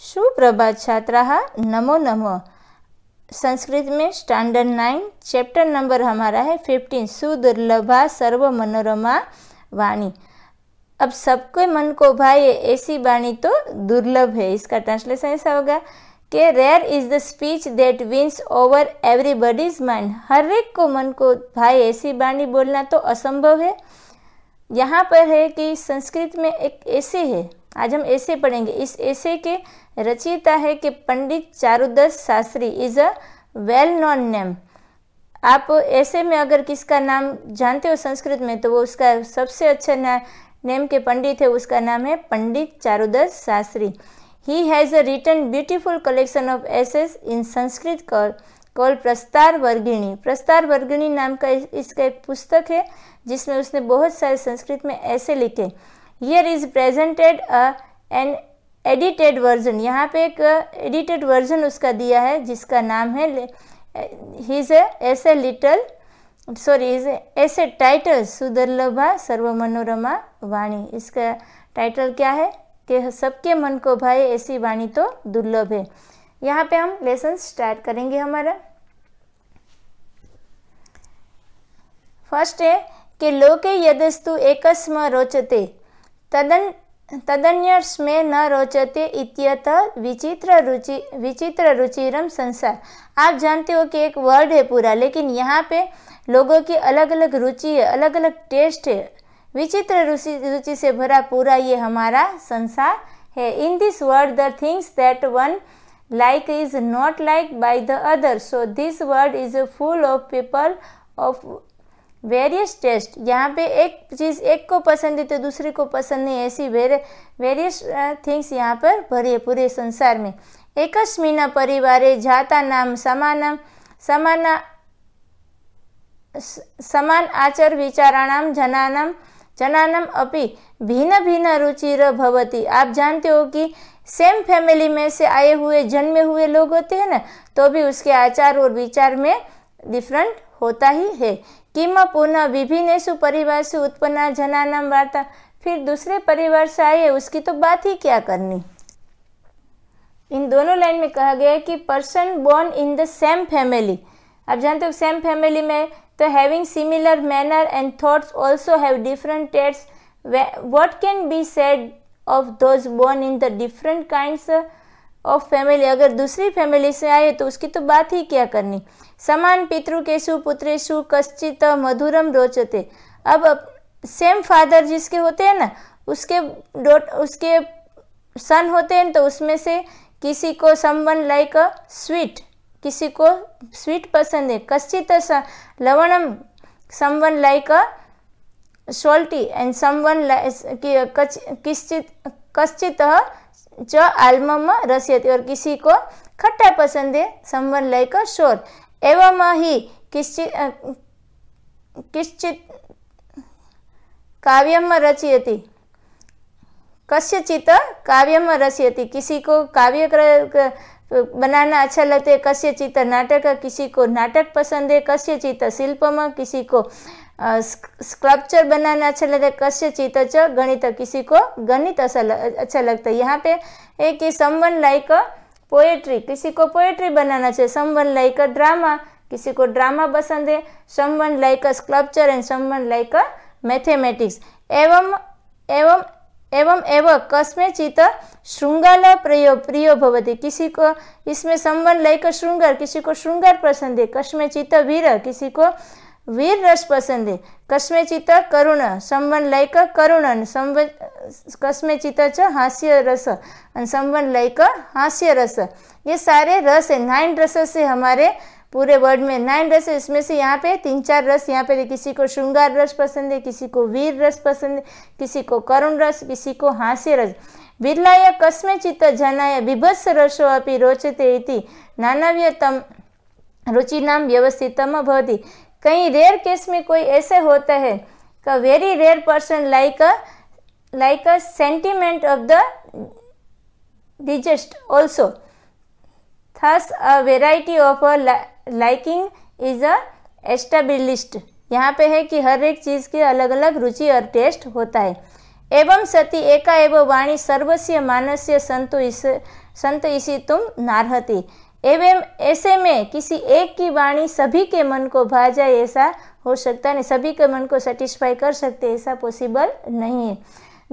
सुप्रभात छात्राः नमो नमो संस्कृत में स्टैंडर्ड नाइन चैप्टर नंबर हमारा है फिफ्टीन सुदुर्लभा सर्व मनोरमा वाणी अब सबके मन को भाई ऐसी वाणी तो दुर्लभ है इसका ट्रांसलेशन ऐसा होगा कि rare is the speech that wins over everybody's mind हर एक को मन को भाई ऐसी वाणी बोलना तो असंभव है यहाँ पर है कि संस्कृत में एक ऐसे है आज हम ऐसे पढ़ेंगे इस ऐसे के रचयिता है कि Pandit Charudatt Shastri is a well known name आप ऐसे में अगर किसका नाम जानते हो संस्कृत में तो वो उसका सबसे अच्छा ना, नेम के पंडित है उसका नाम है Pandit Charudatt Shastri he has a written beautiful collection of essays in Sanskrit call call Prastar Vargini Prastar Vargini नाम का इसका एक पुस्तक है जिसमें उसने बहुत सारे संस्कृत में ऐसे लिखे here is presented an edited version यहाँ पे एक एडिटेड वर्जन उसका दिया है जिसका नाम है his as a little sorry is as a title Sudurlabha Sarva Manorama Vani इसका टाइटल क्या है कि सबके मन को भाई ऐसी वाणी तो दुर्लभ है यहाँ पे हम लेसन स्टार्ट करेंगे हमारा फर्स्ट है कि लोके यदस्तु एकस्म रोचते तदन् तदन्यस्मे न रोचते इत्यतः विचित्र रुचि विचित्र रुचिरम संसार आप जानते हो कि एक वर्ड है पूरा लेकिन यहाँ पे लोगों की अलग अलग रुचि है अलग अलग टेस्ट है विचित्र रुचि रुचि से भरा पूरा ये हमारा संसार है in this world the things that one like is not like by the other so this world is full of people of various taste यहाँ पे एक चीज़ एक को पसंद है तो दूसरे को पसंद नहीं ऐसी वेरियस थिंग्स uh, यहाँ पर भरी है पूरे संसार में एकस्मिना परिवार जाता नाम समानम समान समान आचर विचाराणाम जनानम जनानम अपी भिन्न भिन्न रुचि भवती आप जानते हो कि सेम फैमिली में से आए हुए जन्मे हुए लोग होते हैं ना तो भी उसके आचार और विचार में डिफरेंट होता ही है किम पुनः विभिन्नेशु परिवार से उत्पन्ना जनानाम वार्ता फिर दूसरे परिवार से आए उसकी तो बात ही क्या करनी इन दोनों लाइन में कहा गया है कि person born in the same family आप जानते हो सेम फैमिली में तो having similar manner and thoughts also have different tastes what can be said of those born in the different kinds of family अगर दूसरी फैमिली से आए तो उसकी तो बात ही क्या करनी समान पितृ के सुपुत्रेशु कश्चित मधुरम रोचते अब, सेम फादर जिसके होते हैं ना उसके डॉट उसके सन होते हैं तो उसमें से किसी को समवन लाइक अ स्वीट किसी को स्वीट पसंद है कश्चित लवणम someone like a salty and someone किश्चित कश्चित जो आलम थी और किसी को खट्टा पसंद है संबंध लय शोर एवं ही किश्चित काव्य किश्चित काव्यम रचयती कस्यचित रसी थी किसी को काव्य बनाना अच्छा लगते है कस्य नाटक किसी को नाटक पसंद है कस्य चित्र शिल्प में किसी को स्कल्पचर बनाना अच्छा लगता है कश्य चित गणित किसी को गणित अच्छा अच्छा लगता है यहाँ पे एक कि समवन लाइक पोएट्री किसी को पोएट्री बनाना चाहिए समवन लाइक ड्रामा किसी को ड्रामा पसंद है someone like sculpture and someone like mathematics एवं एवं एवं एवं कस्मे चित श्रृंगाल प्रियो प्रिय भवती किसी को इसमें संबंध लाइक श्रृंगार किसी को श्रृंगार पसंद है कस्मे चित वीर किसी को वीर रस पसंद है कस्मे चिता करुण संबंध लायक करुण संबंध कस्मे चिता च हास्य रस संबंध लायक हास्य रस ये सारे रस है नाइन रस से हमारे पूरे वर्ल्ड में नाइन रस है इसमें से यहाँ पे तीन चार रस यहाँ पे किसी को श्रृंगार रस पसंद है किसी को वीर रस पसंद है किसी को करुण रस किसी को हास्य रस बिरलाय कस्मे चित्त जनाय बिभत्स रसो अपि रोचते इति नानाव्यतम रुचिनां व्यवस्थितम भवति कई रेयर केस में कोई ऐसे होता है का very rare person like a like a sentiment of the digest also thus a variety of a liking is a established यहाँ पे है कि हर एक चीज़ के अलग अलग रुचि और टेस्ट होता है एवं सती एका एवं वाणी सर्वस्य मानस्य संतु इस संत इसी तुम नारहती एवं ऐसे में किसी एक की वाणी सभी के मन को भा जाए ऐसा हो सकता नहीं सभी के मन को सेटिस्फाई कर सकते ऐसा पॉसिबल नहीं है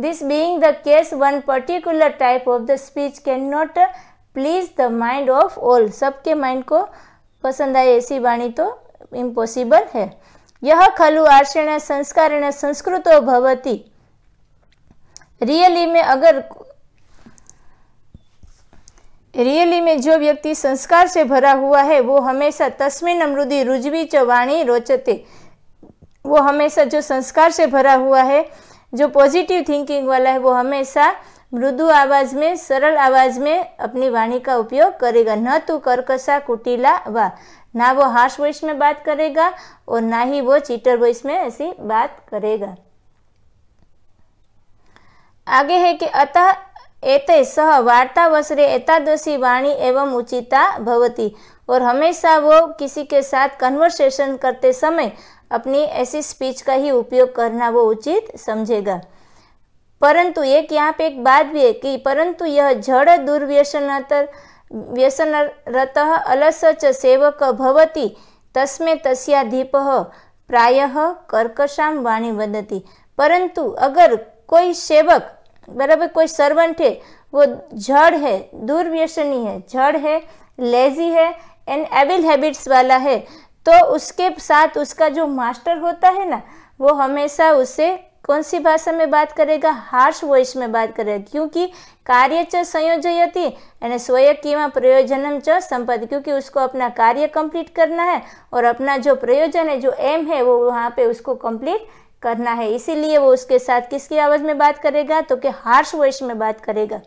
this being the case one particular type of the speech can not please the mind of all सबके माइंड को पसंद आए ऐसी वाणी तो इम्पॉसिबल है यह खलु आर्षण संस्कार संस्कृतो भवती रियली में अगर रियली में जो व्यक्ति संस्कार से भरा हुआ है वो हमेशा तस्मिन अमृदि रुजवी चवाणी रोचते वो हमेशा जो संस्कार से भरा हुआ है जो पॉजिटिव थिंकिंग वाला है वो हमेशा मृदु आवाज में सरल आवाज में अपनी वाणी का उपयोग करेगा न तो कर्कशा कुटिला वा ना वो हार्श वॉइस में बात करेगा और ना ही वो चीटर वॉइस में ऐसी बात करेगा आगे है कि अतः एत सह वार्तावसरे एकादशी वाणी एवं उचिता भवती और हमेशा वो किसी के साथ कन्वर्सेशन करते समय अपनी ऐसी स्पीच का ही उपयोग करना वो उचित समझेगा परंतु एक यहाँ पे एक बात भी है कि परंतु यह जड़ दुर्व्यसनतर व्यसनरत अलस च सेवक भवती तस्में तस्या दीप प्रायः कर्कशाम वाणी वदती परंतु अगर कोई सेवक बराबर कोई सर्वेंट है वो जड़ है दूरव्यसनी है जड़ है लेजी है एंड एविल हैबिट्स वाला है तो उसके साथ उसका जो मास्टर होता है ना वो हमेशा उसे कौन सी भाषा में बात करेगा हार्श वॉइस में बात करेगा क्योंकि कार्य च संयोजयती અને સ્વયકીમાં प्रयोजनम च संपत्ति क्योंकि उसको अपना कार्य कंप्लीट करना है और अपना जो प्रयोजन है जो एम है वो वहाँ पे उसको कंप्लीट करना है इसीलिए वो उसके साथ किसकी आवाज़ में बात करेगा तो कि हार्श वॉइस में बात करेगा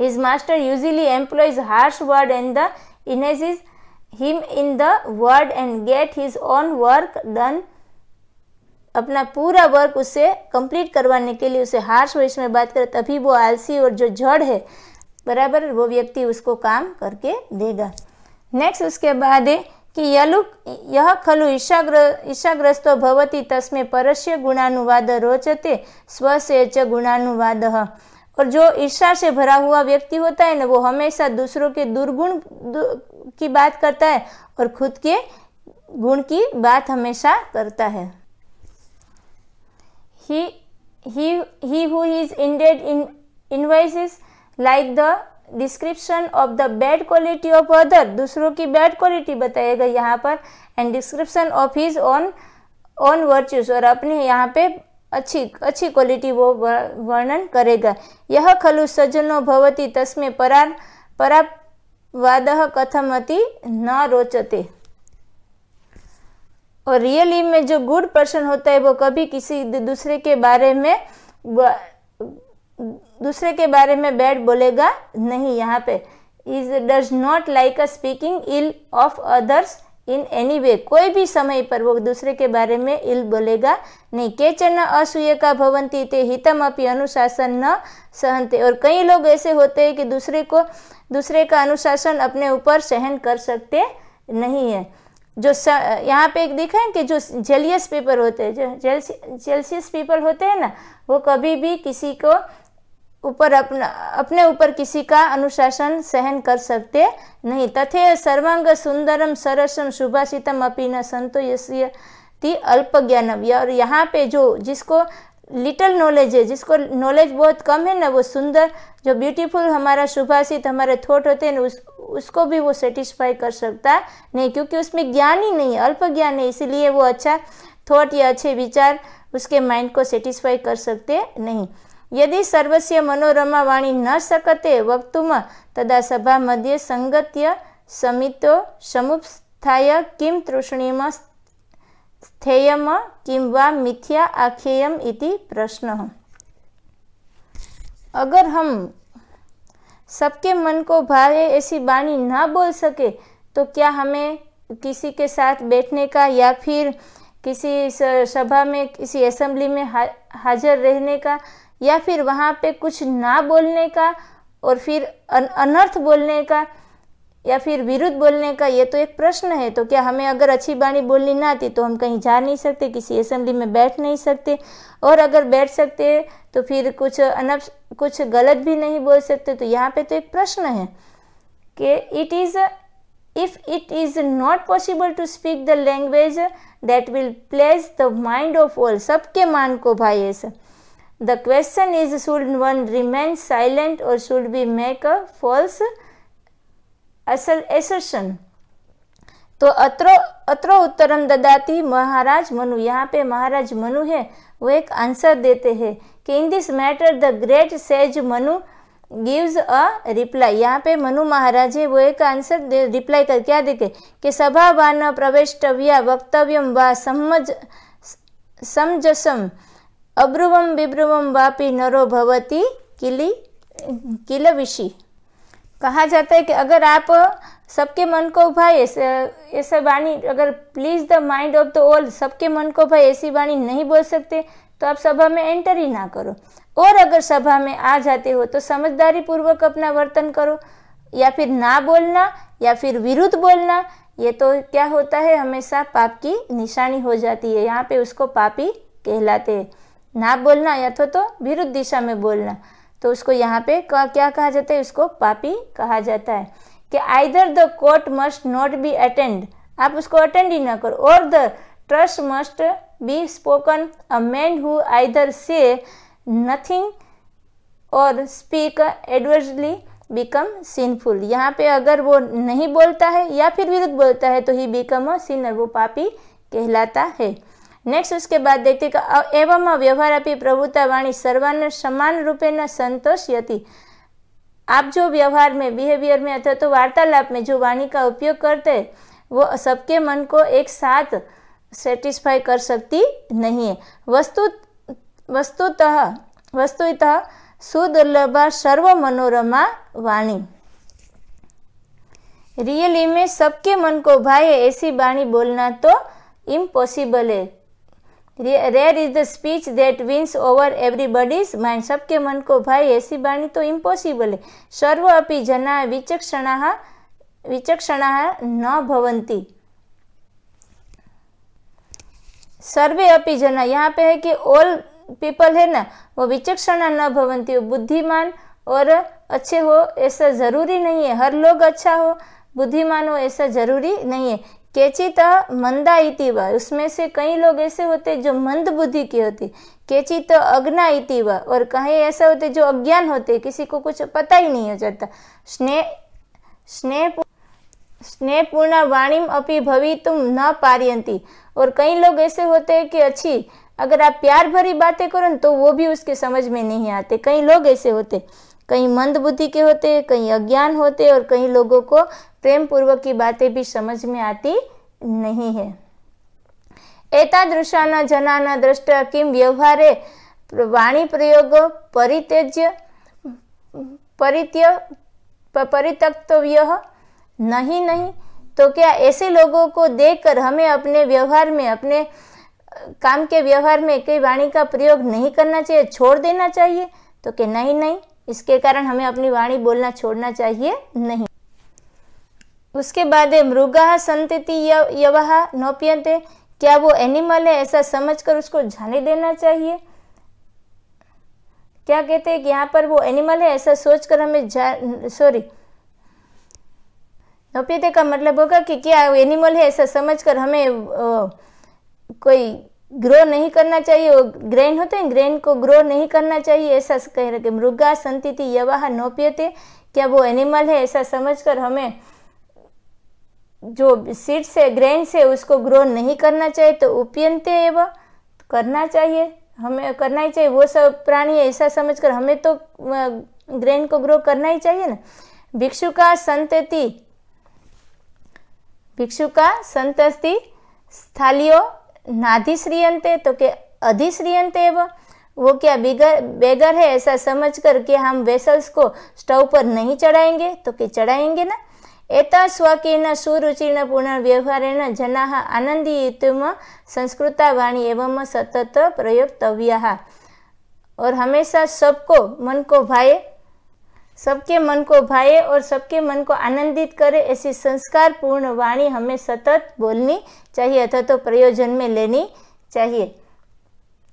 his master usually employs harsh word and the image is him in the word and get his own work done अपना पूरा वर्क उसे कंप्लीट करवाने के लिए उसे हार्श वॉइस में बात करे तभी वो आलसी और जो जड़ है बराबर वो व्यक्ति उसको काम करके देगा नेक्स्ट उसके बाद है कि यलु यह खलु ईशाग्र ईशाग्रस्तो भवति तस्मे परस्य गुणानुवाद रोचते स्वस्य च गुणानुवाद और जो ईर्षा से भरा हुआ व्यक्ति होता है ना वो हमेशा दूसरों के दुर्गुण की बात करता है और खुद के गुण की बात हमेशा करता है he he who is indeed in in vices like the description of the bad quality of other दूसरों की बैड क्वालिटी बताएगा यहाँ पर and description of his own own virtues और अपने यहाँ पे अच्छी अच्छी क्वालिटी वो वर्णन करेगा यह खलु सज्जनो भवती तस्में परार परावाद कथमति न रोचते और रियली में जो गुड पर्सन होता है वो कभी किसी दूसरे के बारे में दूसरे के बारे में बैड बोलेगा नहीं यहाँ पे is does not like a speaking ill of others in any way कोई भी समय पर वो दूसरे के बारे में इल बोलेगा नहीं केचन असूय का भवंती ते हितम अपनी अनुशासन न सहनते और कई लोग ऐसे होते हैं कि दूसरे को दूसरे का अनुशासन अपने ऊपर सहन कर सकते नहीं है जो स, यहाँ पे एक दिखा है कि जो जेलियस पीपल होते हैं जो जेलसियस पीपल होते हैं ना वो कभी भी किसी को ऊपर अपना अपने ऊपर किसी का अनुशासन सहन कर सकते नहीं तथे सर्वांग सुंदरम सरसम सुभाषितम अपी न संतो यस्य अल्प ज्ञानम और यहाँ पे जो जिसको लिटल नॉलेज है जिसको नॉलेज बहुत कम है ना वो सुंदर जो ब्यूटीफुल हमारा सुभाषित हमारे थॉट होते हैं उस उसको भी वो सेटिस्फाई कर सकता नहीं क्योंकि उसमें ज्ञान ही नहीं है अल्प ज्ञान है इसीलिए वो अच्छा थॉट या अच्छे विचार उसके माइंड को सेटिस्फाई कर सकते नहीं यदि सर्वस्व मनोरमा वाणी न सकते वक्तु तदा सभा मध्य संगत्य समित समुपस्थाय किम तृष्णिम स्थेयम किम मिथ्या आख्येयम इति प्रश्न अगर हम सबके मन को भाए ऐसी वाणी ना बोल सके तो क्या हमें किसी के साथ बैठने का या फिर किसी सभा में किसी असेंबली में हाजिर रहने का या फिर वहाँ पे कुछ ना बोलने का और फिर अन, अनर्थ बोलने का या फिर विरुद्ध बोलने का ये तो एक प्रश्न है तो क्या हमें अगर अच्छी बाणी बोलनी ना आती तो हम कहीं जा नहीं सकते किसी असेंबली में बैठ नहीं सकते और अगर बैठ सकते तो फिर कुछ अन कुछ गलत भी नहीं बोल सकते तो यहाँ पे तो एक प्रश्न है कि it is if it is not possible to speak the language that will place the mind of all सबके मान को भाई ऐसा The question is should one remain silent or should we make a false assertion? तो अत्रो अत्रो उत्तरम ददाती महाराज मनु यहाँ पे महाराज मनु है वो एक आंसर देते हैं कि in this matter the great sage Manu gives a reply यहाँ पे मनु महाराज है वो एक आंसर दे रिप्लाई कर क्या देखे कि सभा व न प्रवेष्टव्या वक्तव्यम व समझ समजसम अब्रुवम विभ्रुवम वापी नरो भवती किली किल विषि कहा जाता है कि अगर आप सबके मन को भाई ऐसा ऐसे वाणी अगर please the mind of the all सबके मन को भाई ऐसी वाणी नहीं बोल सकते तो आप सभा में एंटर ही ना करो और अगर सभा में आ जाते हो तो समझदारी पूर्वक अपना वर्तन करो या फिर ना बोलना या फिर विरुद्ध बोलना ये तो क्या होता है हमेशा पाप की निशानी हो जाती है यहाँ पे उसको पापी कहलाते हैं ना बोलना या तो तो विरुद्ध दिशा में बोलना तो उसको यहाँ पे क्या कहा जाता है उसको पापी कहा जाता है कि either the court must not be attend आप उसको अटेंड ही ना करो और the trust must be spoken a man who either say nothing और स्पीक एडवर्सली बिकम सिनफुल यहाँ पे अगर वो नहीं बोलता है या फिर विरुद्ध बोलता है तो ही बिकम अ सिनर वो पापी कहलाता है नेक्स्ट उसके बाद देखते कि एवं व्यवहार अपनी प्रभुता वाणी सर्वान समान रूपे न संतोष यती आप जो व्यवहार में बिहेवियर में अथवा तो वार्तालाप में जो वाणी का उपयोग करते वो सबके मन को एक साथ सेटिस्फाई कर सकती नहीं है वस्तु वस्तुतः वस्तुतः सुदुर्लभा सर्व मनोरमा वाणी रियली में सबके मन को भाई ऐसी वाणी बोलना तो इम्पॉसिबल है rare is the speech that wins over everybody's mind सबके मन को भाई ऐसी बाणी तो इम्पॉसिबल है सर्व अपी जना विचक्षणा विचक्षणा न भवंती सर्वे अपी जना यहाँ पे है कि ऑल पीपल है ना वो विचक्षणा न भवंती बुद्धिमान और अच्छे हो ऐसा ज़रूरी नहीं है हर लोग अच्छा हो बुद्धिमान हो ऐसा ज़रूरी नहीं है केचिता मंदा इतिवा उसमें से कई लोग ऐसे होते जो मंद बुद्धि के होते केचित अज्ञा इतिवा और कहीं ऐसा होते जो अज्ञान होते किसी को कुछ पता ही नहीं हो जाता स्नेह स्नेह स्नेहपूर्ण वाणीम अपनी भवी तुम न पारियंती और कई लोग ऐसे होते हैं कि अच्छी अगर आप प्यार भरी बातें करो न तो वो भी उसके समझ में नहीं आते कई लोग ऐसे होते कई मंद बुद्धि के होते कई अज्ञान होते और कई लोगों को प्रेम पूर्वक की बातें भी समझ में आती नहीं है એતાદૃશાના न दृष्ट किम વ્યવહારે वाणी प्रयोग परित्यज्य परित्य परितक्तव्य नहीं नहीं तो क्या ऐसे लोगों को देखकर हमें अपने व्यवहार में अपने काम के व्यवहार में कई वाणी का प्रयोग नहीं करना चाहिए छोड़ देना चाहिए तो कि नहीं नहीं इसके कारण हमें अपनी वाणी बोलना छोड़ना चाहिए नहीं उसके बाद मृगा संतति यवह नोप्यंते क्या वो एनिमल है ऐसा समझकर उसको जाने देना चाहिए क्या कहते हैं कि यहाँ पर वो एनिमल है ऐसा सोचकर हमें सॉरी नोप्यते का मतलब होगा कि क्या वो एनिमल है ऐसा समझकर हमें ओ, कोई ग्रो नहीं करना चाहिए वो ग्रेन होते हैं ग्रेन को ग्रो नहीं करना चाहिए ऐसा कह रहे मृगा संतिथि यवाह नोप्यते क्या वो एनिमल है ऐसा समझकर हमें जो सीड से ग्रेन से उसको ग्रो नहीं करना चाहिए तो उपयंते एवं करना चाहिए हमें करना ही चाहिए वो सब प्राणी ऐसा समझकर हमें तो ग्रेन को ग्रो करना ही चाहिए ना भिक्षु का संतति भिक्षु का संतस्ति स्थालियो नाधिश्रियंत तो के अधिश्रियंत एवं वो क्या बिगर बेगर है ऐसा समझकर कि हम वेसल्स को स्टव पर नहीं चढ़ाएंगे तो कि चढ़ाएंगे ना एता सुरुचिर्ण सुरुचिन पुनर्व्यवहारेण जनाः आनन्दयितुं संस्कृतवाणी एवं सतत प्रयोक्तव्याः और हमेशा सबको मन को भाए सबके मन को भाए और सबके मन को आनंदित करे ऐसी संस्कार पूर्ण वाणी हमें सतत बोलनी चाहिए अथवा तो प्रयोजन में लेनी चाहिए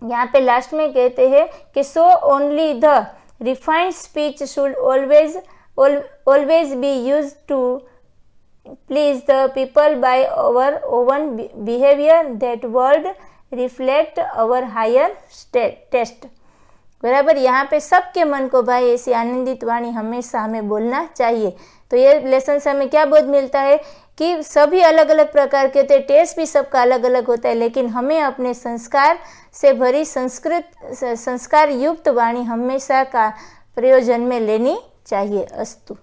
यहाँ पे लास्ट में कहते हैं कि so only the refined speech should always always be used to please the people by our own behavior that world reflect our higher test बराबर यहाँ पे सबके मन को भाई ऐसी आनंदित वाणी हमेशा हमें बोलना चाहिए तो ये लेसन से हमें क्या बोध मिलता है कि सभी अलग अलग प्रकार के होते टेस्ट भी सबका अलग अलग होता है लेकिन हमें अपने संस्कार से भरी संस्कृत संस्कार युक्त वाणी हमेशा का प्रयोजन में लेनी चाहिए अस्तु